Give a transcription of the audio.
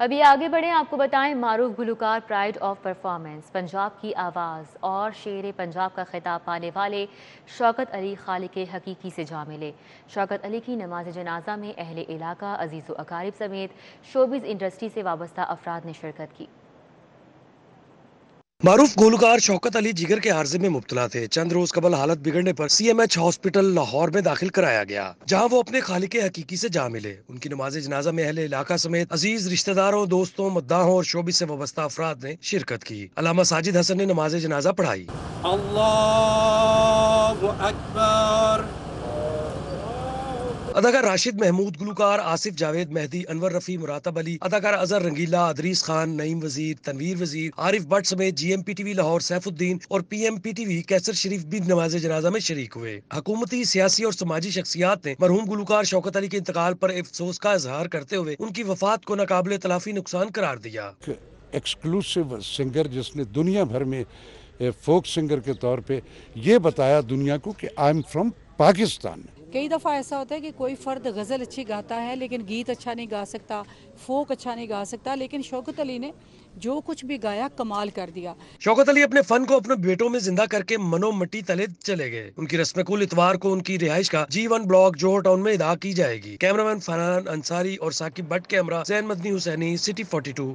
अभी आगे बढ़े आपको बताएं Maroof Gulkar pride of performance Punjab की आवाज़ और शेर पंजाब का खिताब पाने वाले शौकत अली खालिक हकीकी से जा मिले शौकत अली की नमाज जनाजा में अहल इलाका अजीज़ अकारिब समेत शोबिज़ इंडस्ट्री से वाबस्ता अफराद ने शिरकत की मारूफ गोलकार शौकत अली जिगर के हारजे में मुबतला थे चंद रोज कबल हालत बिगड़ने पर सीएमएच हॉस्पिटल लाहौर में दाखिल कराया गया जहां वो अपने खाली के हकीकी से जा मिले उनकी नमाज जनाजा में अहले इलाका समेत अजीज रिश्तेदारों दोस्तों मद्दाहों और शोबी से वाबस्ता अफराद ने शिरकत की अलामा साजिद हसन ने नमाज जनाजा पढ़ाई अल्लाह अकबर अदाकार राशिद महमूद गुलकार आसिफ जावेद मेहदी अनवर रफी मुरातब अली अदाकार अजहर रंगीला अदरीस खान नईम वजीर तनवीर वजीर आरिफ भट्ट समेत G M P TV Lahore Saifuddin और P M P TV Qaiser Sharif भी नमाज जनाजा में शरीक हुए हकूमती सियासी और समाजी शख्सियात ने मरहूम गुलकार शौकत अली के इंतकाल पर अफसोस का इजहार करते हुए उनकी वफात को नाकबिल तलाफी नुकसान करार दिया एक्सक्लूसिव सिंगर जिसने दुनिया भर में फोक सिंगर के तौर पे ये बताया दुनिया को कि आई एम फ्रॉम पाकिस्तान कई दफ़ा ऐसा होता है कि कोई फ़र्द गज़ल अच्छी गाता है लेकिन गीत अच्छा नहीं गा सकता फोक अच्छा नहीं गा सकता लेकिन शौकत अली ने जो कुछ भी गाया कमाल कर दिया शौकत अली अपने फन को अपने बेटों में जिंदा करके मनोमटी तले चले गए उनकी रस्मकुल इतवार को उनकी रिहाइश का जीवन ब्लॉक जोहर टाउन में अदा की जाएगी कैमरामैन फरहान अंसारी और Saqib Bhatt camera Jain Madni Hussaini city forty